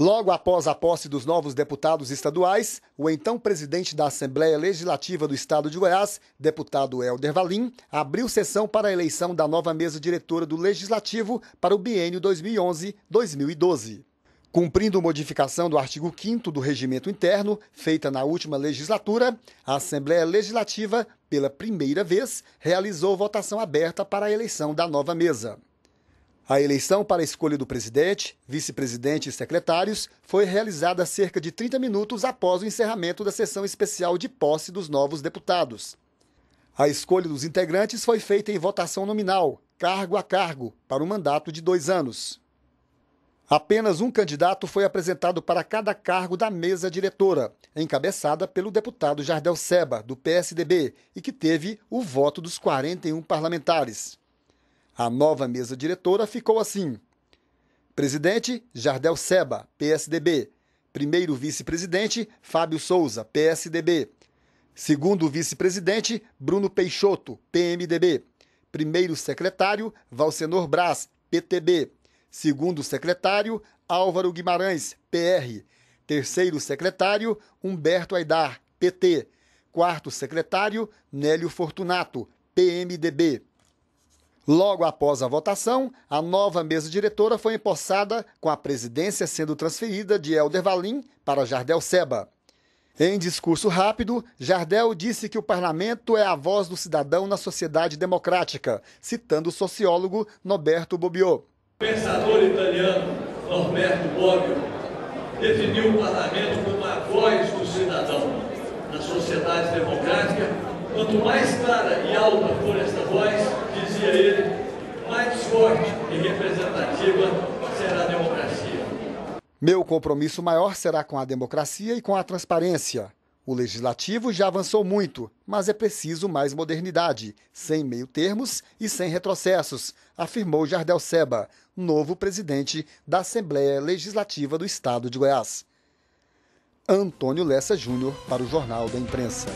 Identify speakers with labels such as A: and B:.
A: Logo após a posse dos novos deputados estaduais, o então presidente da Assembleia Legislativa do Estado de Goiás, deputado Helder Valim, abriu sessão para a eleição da nova mesa diretora do Legislativo para o biênio 2011-2012. Cumprindo modificação do artigo 5 do Regimento Interno, feita na última legislatura, a Assembleia Legislativa, pela primeira vez, realizou votação aberta para a eleição da nova mesa. A eleição para a escolha do presidente, vice-presidente e secretários foi realizada cerca de 30 minutos após o encerramento da sessão especial de posse dos novos deputados. A escolha dos integrantes foi feita em votação nominal, cargo a cargo, para um mandato de dois anos. Apenas um candidato foi apresentado para cada cargo da mesa diretora, encabeçada pelo deputado Jardel Seba, do PSDB, e que teve o voto dos 41 parlamentares. A nova mesa diretora ficou assim: presidente Jardel Seba, PSDB. Primeiro vice-presidente Fábio Souza, PSDB. Segundo vice-presidente Bruno Peixoto, PMDB. Primeiro secretário Valcenor Braz, PTB. Segundo secretário Álvaro Guimarães, PR. Terceiro secretário Humberto Aidar, PT. Quarto secretário Nélio Fortunato, PMDB. Logo após a votação, a nova mesa diretora foi empossada, com a presidência sendo transferida de Helder Valim para Jardel Seba. Em discurso rápido, Jardel disse que o parlamento é a voz do cidadão na sociedade democrática, citando o sociólogo Norberto Bobbio. O pensador italiano Norberto Bobbio definiu o parlamento como a voz do cidadão na sociedade democrática. Quanto mais clara e alta for esta voz, dizia ele, mais forte e representativa será a democracia. Meu compromisso maior será com a democracia e com a transparência. O legislativo já avançou muito, mas é preciso mais modernidade, sem meio-termos e sem retrocessos, afirmou Jardel Seba, novo presidente da Assembleia Legislativa do Estado de Goiás. Antônio Lessa Júnior para o Jornal da Imprensa.